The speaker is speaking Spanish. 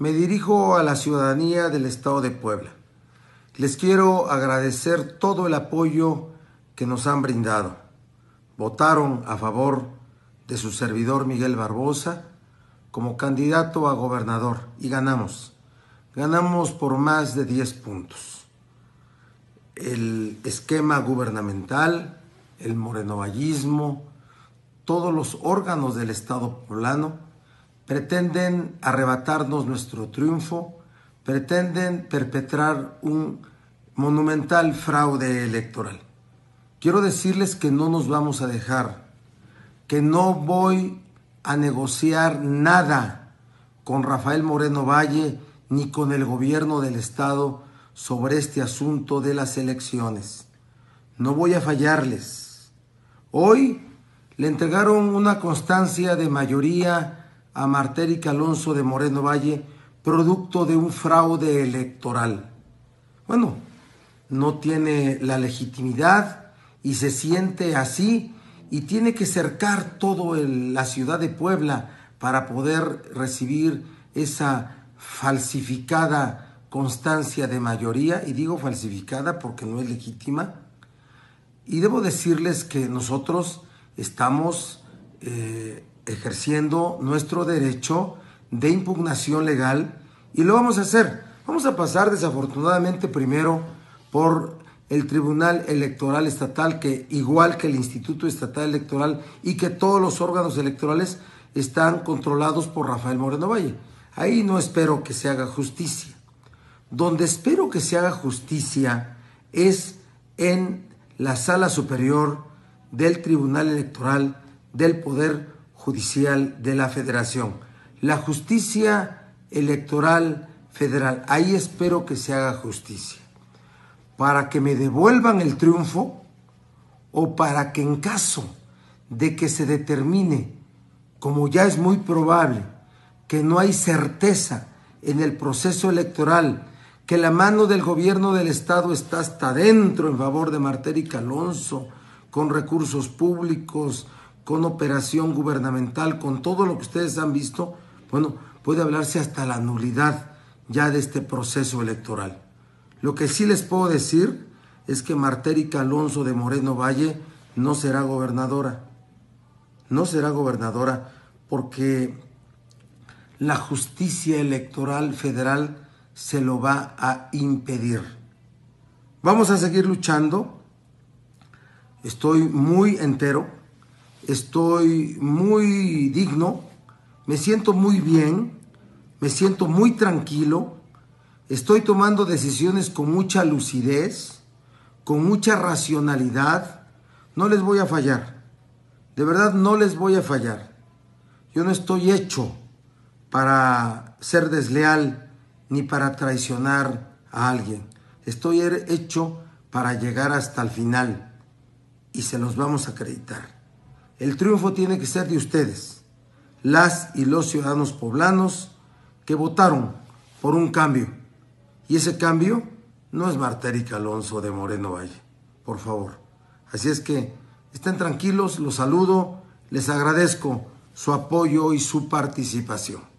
Me dirijo a la ciudadanía del Estado de Puebla. Les quiero agradecer todo el apoyo que nos han brindado. Votaron a favor de su servidor Miguel Barbosa como candidato a gobernador y ganamos. Ganamos por más de 10 puntos. El esquema gubernamental, el morenovallismo, todos los órganos del Estado poblano pretenden arrebatarnos nuestro triunfo, pretenden perpetrar un monumental fraude electoral. Quiero decirles que no nos vamos a dejar, que no voy a negociar nada con Rafael Moreno Valle ni con el gobierno del Estado sobre este asunto de las elecciones. No voy a fallarles. Hoy le entregaron una constancia de mayoría a Martérica Alonso de Moreno Valle, producto de un fraude electoral. Bueno, no tiene la legitimidad y se siente así y tiene que cercar toda la ciudad de Puebla para poder recibir esa falsificada constancia de mayoría, y digo falsificada porque no es legítima, y debo decirles que nosotros estamos eh, ejerciendo nuestro derecho de impugnación legal y lo vamos a hacer. Vamos a pasar desafortunadamente primero por el Tribunal Electoral Estatal, que igual que el Instituto Estatal Electoral y que todos los órganos electorales están controlados por Rafael Moreno Valle. Ahí no espero que se haga justicia. Donde espero que se haga justicia es en la sala superior del Tribunal Electoral del Poder Judicial de la Federación, la justicia electoral federal. Ahí espero que se haga justicia. Para que me devuelvan el triunfo o para que en caso de que se determine, como ya es muy probable, que no hay certeza en el proceso electoral, que la mano del gobierno del Estado está hasta adentro en favor de y Alonso, con recursos públicos, con operación gubernamental, con todo lo que ustedes han visto, bueno, puede hablarse hasta la nulidad ya de este proceso electoral. Lo que sí les puedo decir es que Martérica Alonso de Moreno Valle no será gobernadora. No será gobernadora porque la justicia electoral federal se lo va a impedir. Vamos a seguir luchando. Estoy muy entero estoy muy digno, me siento muy bien, me siento muy tranquilo, estoy tomando decisiones con mucha lucidez, con mucha racionalidad, no les voy a fallar, de verdad no les voy a fallar. Yo no estoy hecho para ser desleal ni para traicionar a alguien, estoy er-, hecho para llegar hasta el final y se los vamos a acreditar. El triunfo tiene que ser de ustedes, las y los ciudadanos poblanos que votaron por un cambio. Y ese cambio no es Martérica Alonso de Moreno Valle, por favor. Así es que estén tranquilos, los saludo, les agradezco su apoyo y su participación.